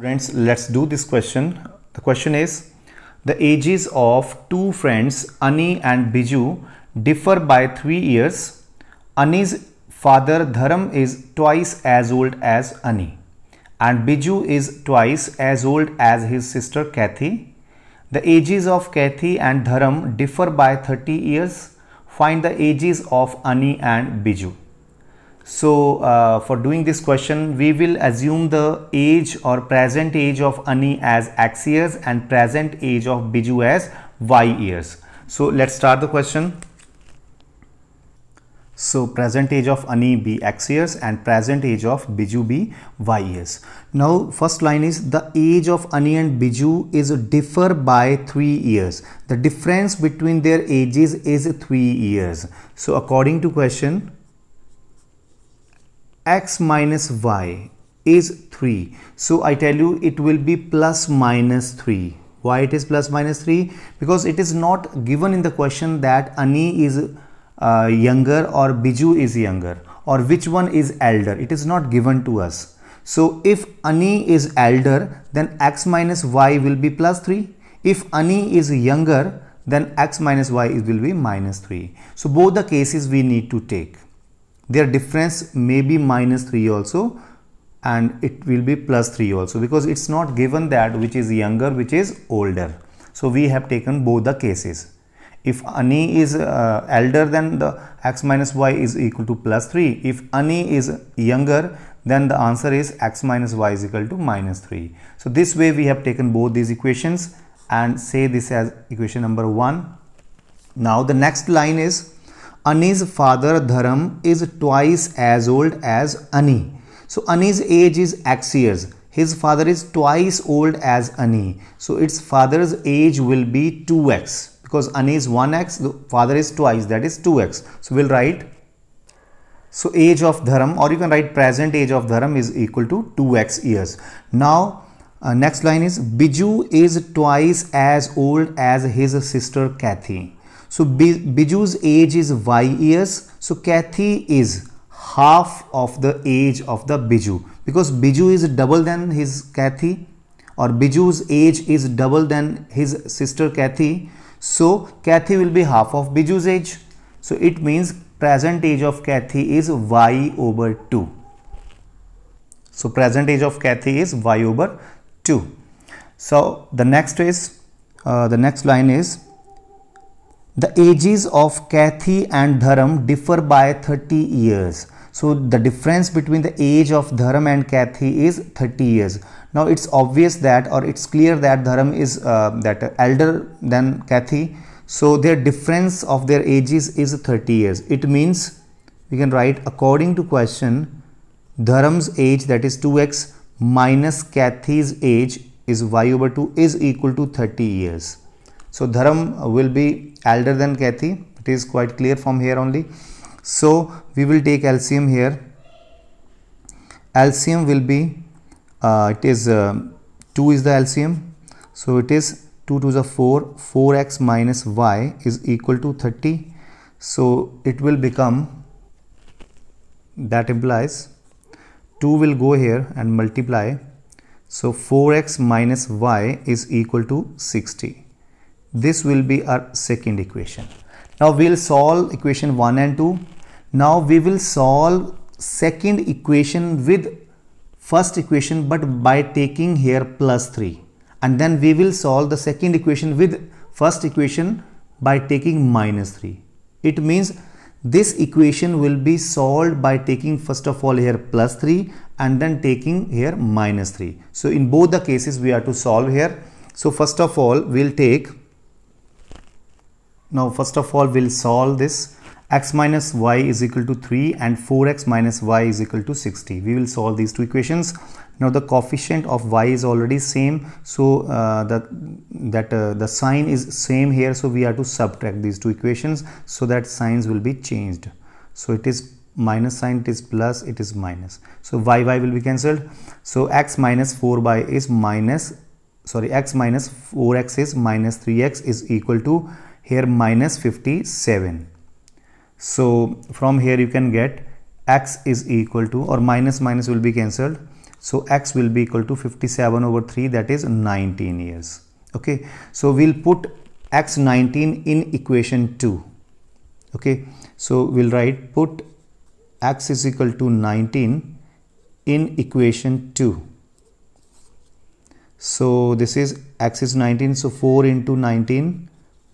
Friends, let's do this question. The question is the ages of two friends Ani and Biju differ by 3 years. Ani's father Dharam is twice as old as Ani and Biju is twice as old as his sister Kathy. The ages of Kathy and Dharam differ by 30 years. Find the ages of Ani and Biju. So uh, for doing this question, we will assume the age or present age of Ani as X years and present age of Biju as Y years. So let's start the question. So present age of Ani be X years and present age of Biju be Y years. Now first line is the age of Ani and Biju is differ by 3 years. The difference between their ages is 3 years. So according to question x minus y is 3 so I tell you it will be plus minus 3 why it is plus minus 3 because it is not given in the question that Ani is uh, younger or Biju is younger or which one is elder it is not given to us so if Ani is elder then x minus y will be plus 3 if Ani is younger then x minus y will be minus 3 so both the cases we need to take their difference may be minus 3 also and it will be plus 3 also because it's not given that which is younger which is older so we have taken both the cases if ani is uh, elder then the x minus y is equal to plus 3 if ani is younger then the answer is x minus y is equal to minus 3 so this way we have taken both these equations and say this as equation number 1 now the next line is Ani's father Dharam is twice as old as Ani. So Ani's age is X years. His father is twice old as Ani. So its father's age will be 2x because Ani is 1x, the father is twice, that is 2x. So we'll write so age of Dharam or you can write present age of Dharam is equal to 2x years. Now uh, next line is Biju is twice as old as his sister Kathy. So Biju's age is Y years. So Kathy is half of the age of the Biju because Biju is double than his Kathy or Biju's age is double than his sister Kathy. So Kathy will be half of Biju's age. So it means present age of Kathy is Y over 2. So present age of Kathy is Y over 2. So the next is, uh, the next line is the ages of Kathi and Dharam differ by 30 years. So the difference between the age of Dharam and Kathi is 30 years. Now it's obvious that or it's clear that Dharam is uh, that elder than Kathi. So their difference of their ages is 30 years. It means we can write according to question Dharam's age that is 2x minus Kathy's age is y over 2 is equal to 30 years. So Dharam will be elder than Kathy. It is quite clear from here only. So we will take LCM here. LCM will be, uh, it is uh, 2 is the LCM. So it is 2 to the 4, 4x minus y is equal to 30. So it will become, that implies 2 will go here and multiply. So 4x minus y is equal to 60. This will be our second equation. Now we'll solve equation 1 and 2. Now we will solve second equation with first equation but by taking here plus 3 and then we will solve the second equation with first equation by taking minus 3. It means this equation will be solved by taking first of all here plus 3 and then taking here minus 3. So in both the cases we are to solve here. So first of all we'll take now first of all we'll solve this x minus y is equal to 3 and 4x minus y is equal to 60. We will solve these two equations. Now the coefficient of y is already same so uh, the, that uh, the sign is same here so we are to subtract these two equations so that signs will be changed. So it is minus sign it is plus it is minus. So y y will be cancelled. So x minus 4 by is minus sorry x minus 4x is minus 3x is equal to here minus 57 so from here you can get x is equal to or minus minus will be cancelled so x will be equal to 57 over 3 that is 19 years okay so we'll put x 19 in equation 2 okay so we'll write put x is equal to 19 in equation 2 so this is x is 19 so 4 into 19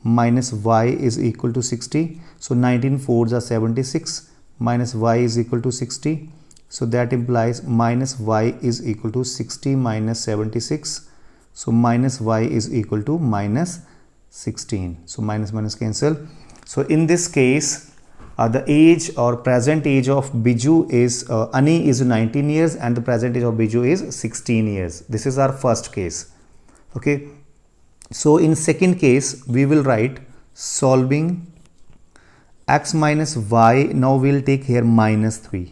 minus y is equal to 60. So 19 fours are 76 minus y is equal to 60. So that implies minus y is equal to 60 minus 76. So minus y is equal to minus 16. So minus minus cancel. So in this case, uh, the age or present age of Biju is, uh, Ani is 19 years and the present age of Biju is 16 years. This is our first case. Okay. So in second case, we will write solving x minus y. Now we'll take here minus 3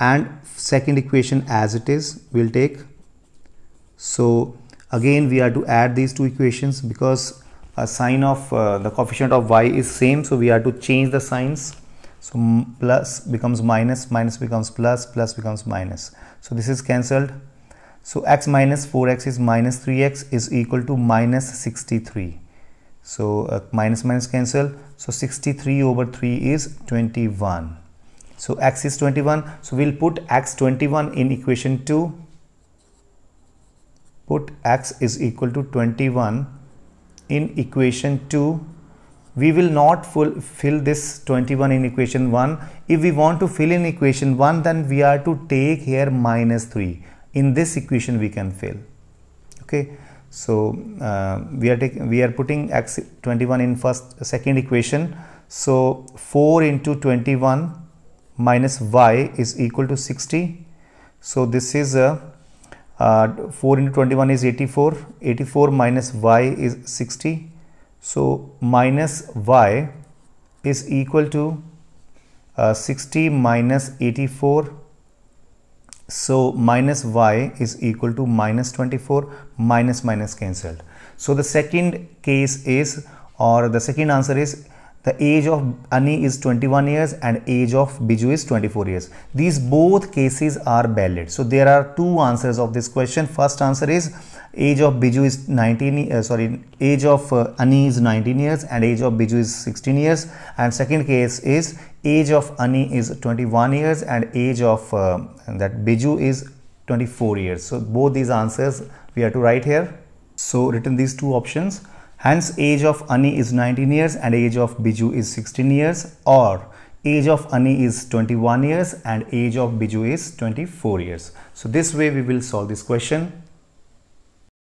and second equation as it is, we'll take. So again, we are to add these two equations because a sign of uh, the coefficient of y is same. So we are to change the signs. So plus becomes minus, minus becomes plus, plus becomes minus. So this is cancelled. So x minus 4x is minus 3x is equal to minus 63. So uh, minus minus cancel. So 63 over 3 is 21. So x is 21. So we'll put x 21 in equation 2. Put x is equal to 21 in equation 2 we will not full, fill this 21 in equation 1 if we want to fill in equation 1 then we are to take here minus 3 in this equation we can fail okay so uh, we are taking we are putting x 21 in first second equation so 4 into 21 minus y is equal to 60 so this is a uh, uh, 4 into 21 is 84 84 minus y is 60 so minus y is equal to uh, 60 minus 84 so minus y is equal to minus 24 minus minus cancelled. So the second case is or the second answer is the age of Ani is 21 years and age of Biju is 24 years. These both cases are valid. So there are two answers of this question. First answer is age of Biju is 19 uh, sorry age of uh, Ani is 19 years and age of Biju is 16 years and second case is age of Ani is 21 years and age of uh, that Biju is 24 years so both these answers we have to write here so written these two options Hence, age of Ani is 19 years and age of Biju is 16 years or age of Ani is 21 years and age of Biju is 24 years. So this way we will solve this question.